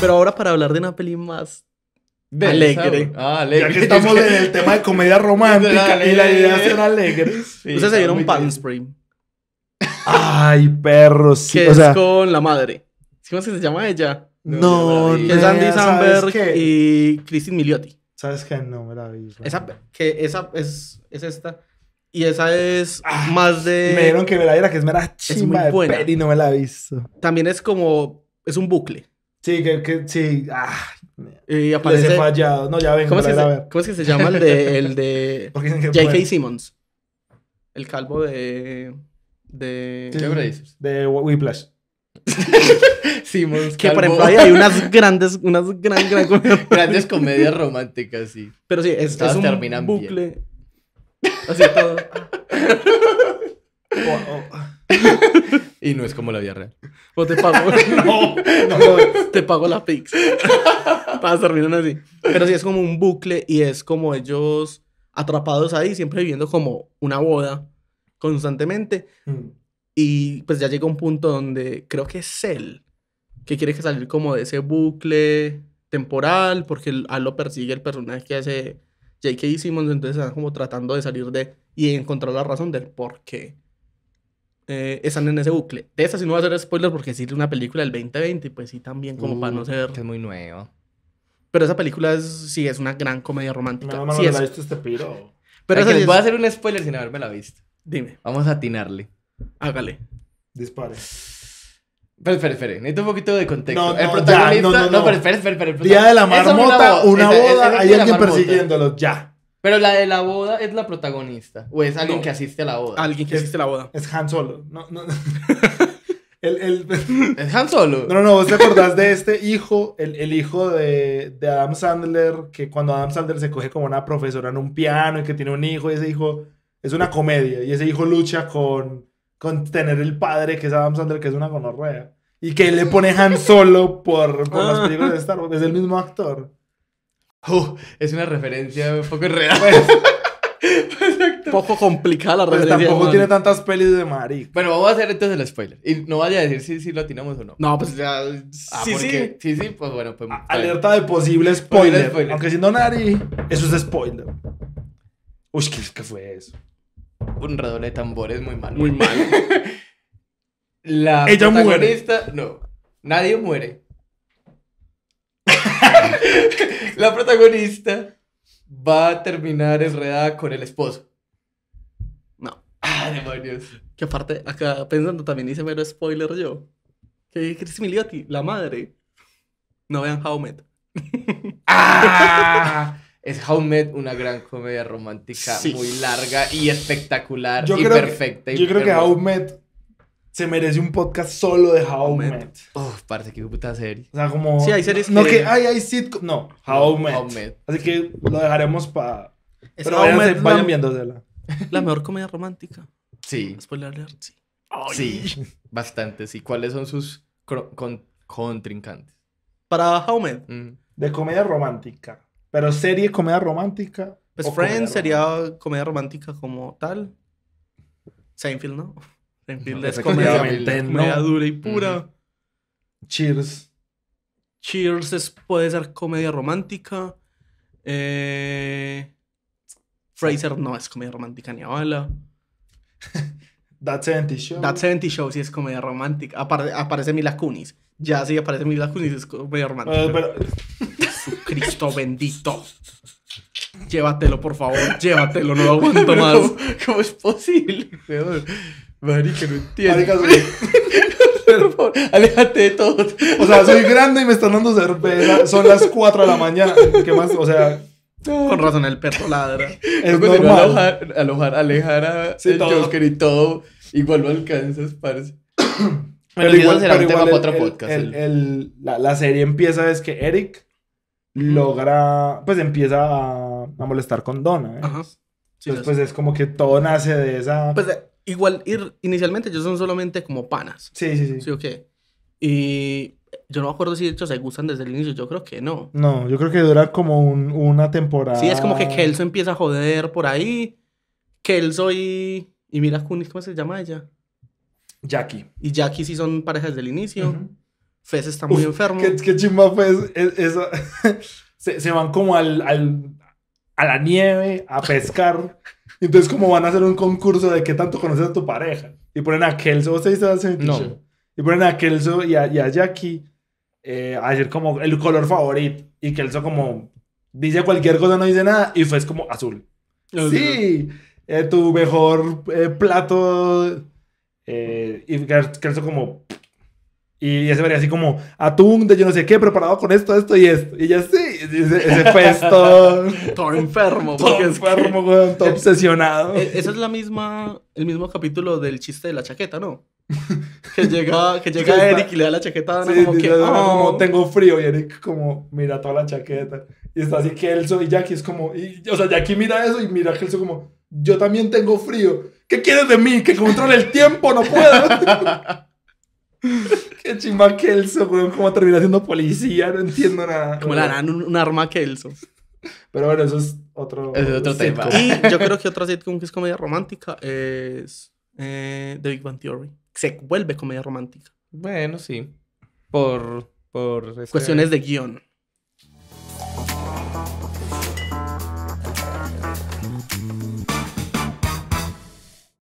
Pero ahora para hablar de una peli más de alegre. Ah, alegre. Ya que estamos en el tema de comedia romántica y la idea es alegre. Sí, Ustedes se vieron Spring. Ay, perro. Sí. Que es con la madre. ¿Cómo se llama ella? No, no. es Andy Samberg y Christine Milioti. ¿Sabes qué? No me la he Esa, que esa es, es esta. Y esa es ah, más de. Me dieron que me la diera, que es mera chimba es peli, no me la he visto. También es como. Es un bucle. Sí, que, que sí. Ah, y aparece. fallado. No, ya vengo. ¿Cómo, es que se, a ver. ¿cómo es que se llama el de. El de J.K. Simmons? El calvo de. De. Sí, sí, de Whiplash. Simmons. Que calvo. por ejemplo ahí hay unas grandes. Unas gran, gran comedias. grandes comedias románticas, sí. Pero sí, es, es un bucle. Bien. Así todo. Oh, oh. Y no es como la vida real. te pago. no, te pago la pix. Para terminar así. Pero sí es como un bucle y es como ellos atrapados ahí, siempre viviendo como una boda constantemente. Mm. Y pues ya llega un punto donde creo que es él que quiere que salir como de ese bucle temporal porque a lo persigue el personaje que hace J.K. Simmons. Entonces están como tratando de salir de y encontrar la razón del por qué eh, están en ese bucle. De esa sí no va a hacer spoiler porque sí es una película del 2020, pues sí también como para no uh, ser... Que es muy nuevo. Pero esa película sí es una gran comedia romántica. No, no, sí, no visto este piro. Pero esa voy a hacer un spoiler sin haberme la visto. Dime. Vamos a atinarle. Hágale. Dispare. Espera, espera, espera, necesito un poquito de contexto. No, no, el protagonista. no, pero espera, espera, Día de la marmota, una, boda, una boda hay alguien persiguiéndolos, ya. Pero la de la boda es la protagonista. O es alguien que asiste a la boda. Alguien que es, asiste a la boda. Es Han Solo. No, no. el, Es Han Solo. No, no, ¿Vos te acordás de este hijo? El, hijo de, Adam Sandler. Que cuando Adam Sandler se coge como una profesora en un piano y que tiene un hijo. Y ese hijo es una comedia. Y ese hijo lucha con, con tener el padre que es Adam Sandler, que es una gonorrea. Y que le pone Han Solo por, por las ah. películas de Star Wars. Es el mismo actor es una referencia un poco real. Un pues, Poco complicada la pues referencia. Tampoco tiene tantas pelis de Mari. Bueno, vamos a hacer entonces el spoiler. Y no vaya a decir si, si lo atinamos o no. No, pues ya. Ah, sí, sí. Sí, sí, pues bueno. Pues, alerta de posible spoiler. Aunque siendo Nari, eso es spoiler. Uy, ¿qué, fue eso? Un redoble de tambores muy malo. Muy malo. la Ella muere. no. Nadie muere la protagonista va a terminar enredada con el esposo. No. Ay, ah, demonios. Que aparte, acá pensando también dice mero spoiler yo. Que Chris la madre. No vean Haumet. Ah, es How una gran comedia romántica muy larga y espectacular yo creo perfecta. Que, yo creo que How se merece un podcast solo de How, Uff, parece que que una puta serie. O sea, como... Sí, hay series No, que, hay sitcom... No, How, no, Así que lo dejaremos para... Pero vayan, viéndosela. La mejor comedia romántica. Sí. Spoiler alert, sí. Sí, bastante, sí. ¿Cuáles son sus contrincantes? Para How Met. Mm. De comedia romántica. Pero serie comedia romántica... Pues Friends sería comedia romántica como tal. Seinfeld, ¿no? es comedia dura y pura. Cheers. Cheers puede ser comedia romántica. Eh, Fraser no es comedia romántica ni a bala. That 70 Show. That 70 Show sí es comedia romántica. aparece Mila Kunis. Ya sí aparece Mila Kunis, es comedia romántica. Eh, Cristo bendito. Llévatelo, por favor, llévatelo, no lo aguanto más. ¿Cómo es posible? Marica, no entiendo. aléjate de todo. O sea, soy grande y me están dando cerveza. Son las 4 de la mañana. ¿Qué más? O sea. Con razón el perro ladra. Es normal. Alojar, alojar, alejar a el Joker y todo. Igual lo alcanzas, parece Pero, igual será un tema para otro podcast. la, serie empieza es que Eric logra, pues empieza a, molestar con Donna. ¿eh? Entonces, pues es como que todo nace de esa. Pues, eh, igual ir, inicialmente ellos son solamente como panas. Sí, sí, sí. ¿Sí o okay. Y yo no me acuerdo si hecho se gustan desde el inicio, yo creo que no. No, yo creo que dura como una temporada. Sí, es como que Kelso empieza a joder por ahí. Kelso y... Y mira Kunis, ¿cómo se llama ella? Jackie. Y Jackie sí son parejas desde el inicio. Fez está muy enfermo. Qué, qué chimba Fez. se, van como al a la nieve, a pescar. Entonces, como van a hacer un concurso de qué tanto conoces a tu pareja. Y ponen a Kelso, Y ponen a Kelso y a, y Jackie eh, a decir como el color favorito. Y Kelso como dice cualquier cosa, no dice nada. Y fue como azul. sí, eh, tu mejor eh, plato. y Kelso como... Y se vería así como atún de yo no sé qué, preparado con esto, esto y esto. Y ya sí. Ese, ese todo... enfermo. Todo enfermo, güey. Todo obsesionado. E, ese es la misma... El mismo capítulo del chiste de la chaqueta, ¿no? que llega, que llega Eric y le da la chaqueta a como oh". tengo frío. Y Eric como, mira toda la chaqueta. Y está así que y Jackie es como... o sea, Jackie mira eso y mira a Kelso como... Yo también tengo frío. ¿Qué quieres de mí? Que controle el tiempo, no puedo. chimba Kelso, weón. ¿Cómo termina siendo policía? No entiendo nada. Como le un, arma a Kelso. Pero bueno, eso es otro, es otro tema. Y yo creo que otra sitcom que es comedia romántica es eh, The Big Bang Theory. Se vuelve comedia romántica. Bueno, sí. Por. por este Cuestiones de guión.